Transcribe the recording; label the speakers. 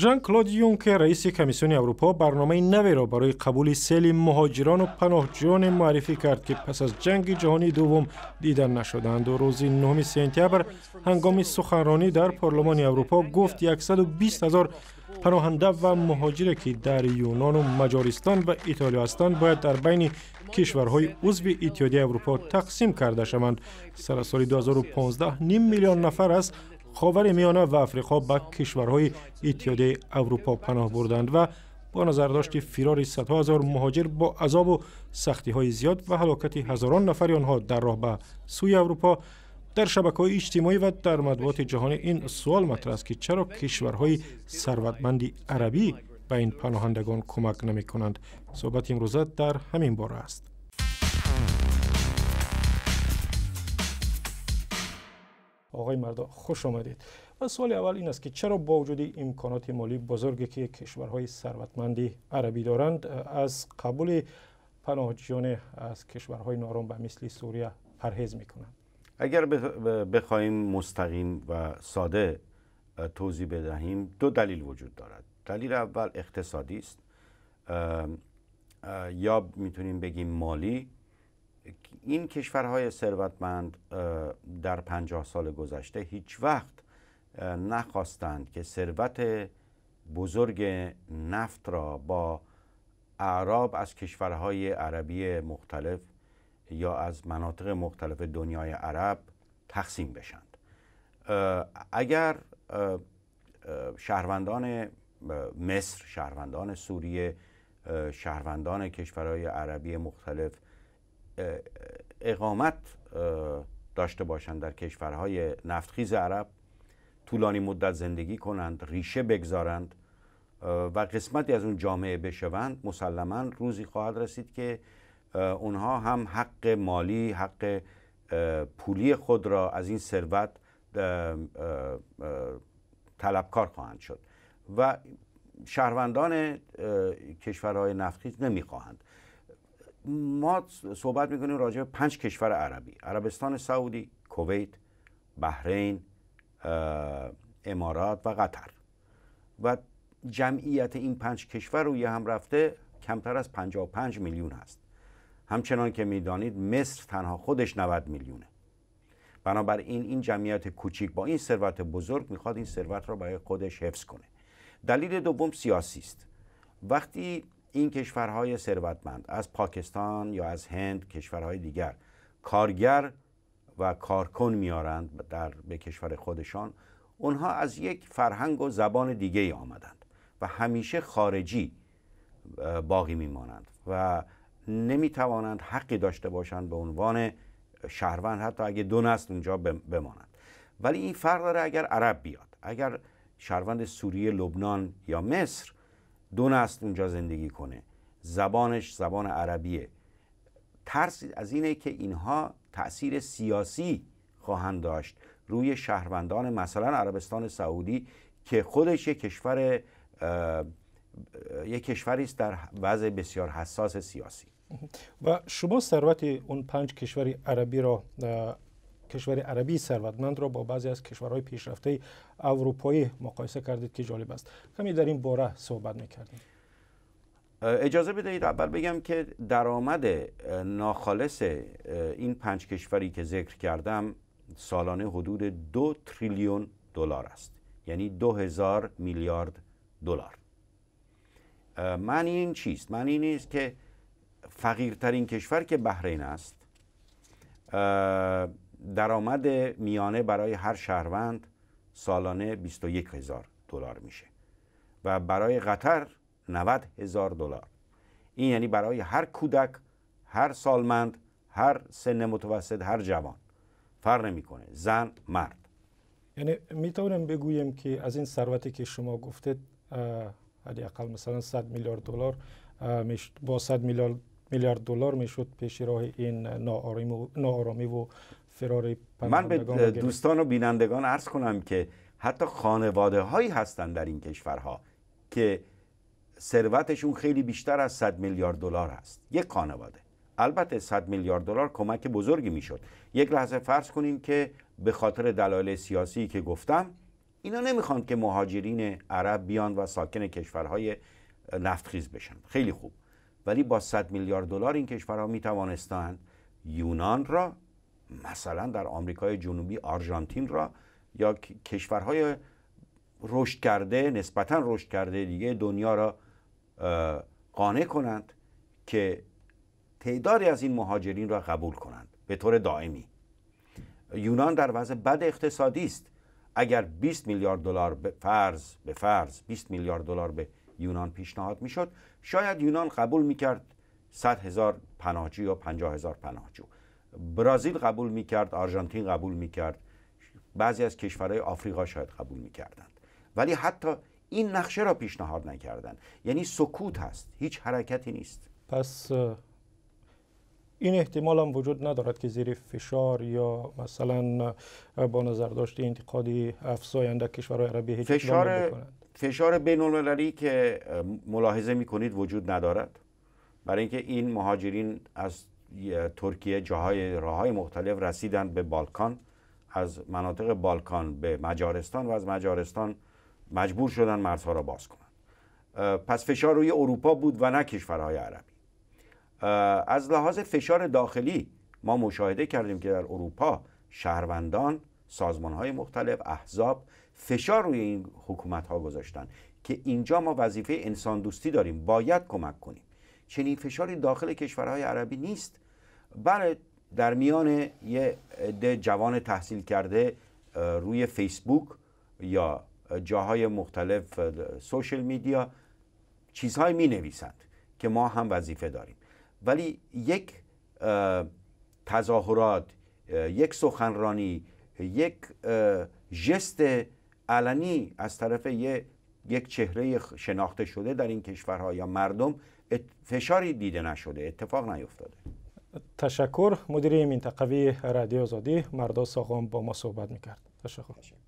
Speaker 1: ژان کلود یونکر رئیس کمیسیون اروپا برنامه نوی را برای قبول سیل مهاجران و پناهجویان معرفی کرد که پس از جنگ جهانی دوم دیدن نشدند و روز 9 سپتامبر هنگام سخنرانی در پارلمان اروپا گفت 120 هزار پناهنده و مهاجر که در یونان و مجارستان و ایتالیا هستند باید در بین کشورهای عضو اتحادیه اروپا تقسیم کرده شوند سر سال 2015 نیم میلیون نفر است. خاور میانه و افریقا به کشورهای اتحادیه اروپا پناه بردند و با نظر داشت فرار صدها هزار مهاجر با عذاب و سختی های زیاد و حلاکت هزاران نفر آنها در راه به سوی اروپا در شبکه های اجتماعی و در مدوات جهانی این سوال مطرح است که چرا کشورهای ثروتمند عربی به این پناهندگان کمک نمی کنند صحبت امروزه در همین باره است آقای مردا خوش آمدید و سوال اول این است که چرا با وجود امکانات مالی بزرگی که کشورهای ثروتمند عربی دارند از قبول پناهجویان از کشورهای نارم به مثل سوریه پرهیز میکنند
Speaker 2: اگر بخوایم مستقیم و ساده توضیح بدهیم دو دلیل وجود دارد دلیل اول اقتصادی است یا میتونیم بگیم مالی این کشورهای ثروتمند در پنجاه سال گذشته هیچ وقت نخواستند که ثروت بزرگ نفت را با اعراب از کشورهای عربی مختلف یا از مناطق مختلف دنیای عرب تقسیم بشند اگر شهروندان مصر، شهروندان سوریه، شهروندان کشورهای عربی مختلف اقامت داشته باشند در کشورهای نفتخیز عرب طولانی مدت زندگی کنند ریشه بگذارند و قسمتی از اون جامعه بشوند مسلما روزی خواهد رسید که اونها هم حق مالی حق پولی خود را از این ثروت طلبکار خواهند شد و شهروندان کشورهای نفتخیز نمیخواهند ما صحبت میکنیم راجع به پنج کشور عربی عربستان سعودی کویت بحرین امارات و قطر و جمعیت این پنج کشور روی هم رفته کمتر از 55 میلیون هست همچنان که میدانید مصر تنها خودش 90 میلیونه بنابراین این جمعیت کوچیک با این ثروت بزرگ میخواد این ثروت را برای خودش حفظ کنه دلیل دوم سیاسی است وقتی این کشورهای ثروتمند از پاکستان یا از هند کشورهای دیگر کارگر و کارکن میارند در به کشور خودشان اونها از یک فرهنگ و زبان دیگه ای آمدند و همیشه خارجی باقی میمانند و نمیتوانند حقی داشته باشند به عنوان شهروند حتی اگه دو نسل اونجا بمانند ولی این فرق داره اگر عرب بیاد اگر شهروند سوریه لبنان یا مصر دو نسل اونجا زندگی کنه زبانش زبان عربیه ترس از اینه که اینها تاثیر سیاسی خواهند داشت روی شهروندان مثلا عربستان سعودی که خودش یک کشور یک کشوری است در وضع بسیار حساس سیاسی
Speaker 1: و شما ثروت اون پنج کشور عربی را کشور عربی ثروتمند را با بعضی از کشورهای پیشرفته اروپایی مقایسه کردید که جالب است کمی در این باره صحبت میکردیم
Speaker 2: اجازه بدهید اول بگم که درآمد ناخالص این پنج کشوری که ذکر کردم سالانه حدود دو تریلیون دلار است یعنی دو هزار میلیارد دلار معنی این چیست معنی این است که فقیرترین کشور که بحرین است درآمد میانه برای هر شهروند سالانه 21 هزار دلار میشه و برای قطر 90 هزار دلار این یعنی برای هر کودک هر سالمند هر سن متوسط هر جوان فرق نمیکنه زن مرد
Speaker 1: یعنی میتونم بگویم که از این ثروتی که شما گفتید حداقل مثلا 100 میلیارد دلار با 100 میلیارد میلیارد دلار میشد پیش راه این ناآرامی و من به دوستان
Speaker 2: و بینندگان عرض کنم که حتی خانواده هایی هستند در این کشورها که ثروتشون خیلی بیشتر از 100 میلیارد دلار هست یک خانواده البته 100 میلیارد دلار کمک بزرگی میشد یک لحظه فرض کنیم که به خاطر دلایل سیاسی که گفتم اینا نمیخوان که مهاجرین عرب بیان و ساکن کشورهای نفتخیز بشن خیلی خوب ولی با 100 میلیارد دلار این کشورها می توانستند یونان را مثلا در آمریکای جنوبی آرژانتین را یا کشورهای رشد کرده نسبتا رشد کرده دیگه دنیا را قانع کنند که تعدادی از این مهاجرین را قبول کنند به طور دائمی یونان در وضع بد اقتصادی است اگر 20 میلیارد دلار به فرض به فرض 20 میلیارد دلار به یونان پیشنهاد میشد شاید یونان قبول میکرد 100 هزار پناهجو یا 50 هزار پناهجو برازیل قبول میکرد آرژانتین قبول میکرد بعضی از کشورهای آفریقا شاید قبول میکردند ولی حتی این نقشه را پیشنهاد نکردند یعنی سکوت هست هیچ حرکتی نیست
Speaker 1: پس این احتمال هم وجود ندارد که زیر فشار یا مثلا با نظر داشت انتقادی افزاینده کشورهای عربی هیچ فشار
Speaker 2: فشار بین المللی که ملاحظه می کنید وجود ندارد برای اینکه این مهاجرین از ترکیه جاهای راههای مختلف رسیدن به بالکان از مناطق بالکان به مجارستان و از مجارستان مجبور شدن مرزها را باز کنند پس فشار روی اروپا بود و نه کشورهای عربی از لحاظ فشار داخلی ما مشاهده کردیم که در اروپا شهروندان سازمانهای مختلف احزاب فشار روی این حکومت ها گذاشتن که اینجا ما وظیفه انسان دوستی داریم باید کمک کنیم چنین فشاری داخل کشورهای عربی نیست بله در میان یه عده جوان تحصیل کرده روی فیسبوک یا جاهای مختلف سوشل میدیا چیزهایی می نویسند که ما هم وظیفه داریم ولی یک تظاهرات یک سخنرانی یک جست علنی از طرف یه یک چهره شناخته شده در این کشورها یا مردم فشاری دیده نشده اتفاق نیفتاده
Speaker 1: تشکر مدیر منطقوی رادیو آزادی مردا ساغام با ما صحبت میکرد تشکر. تشکر.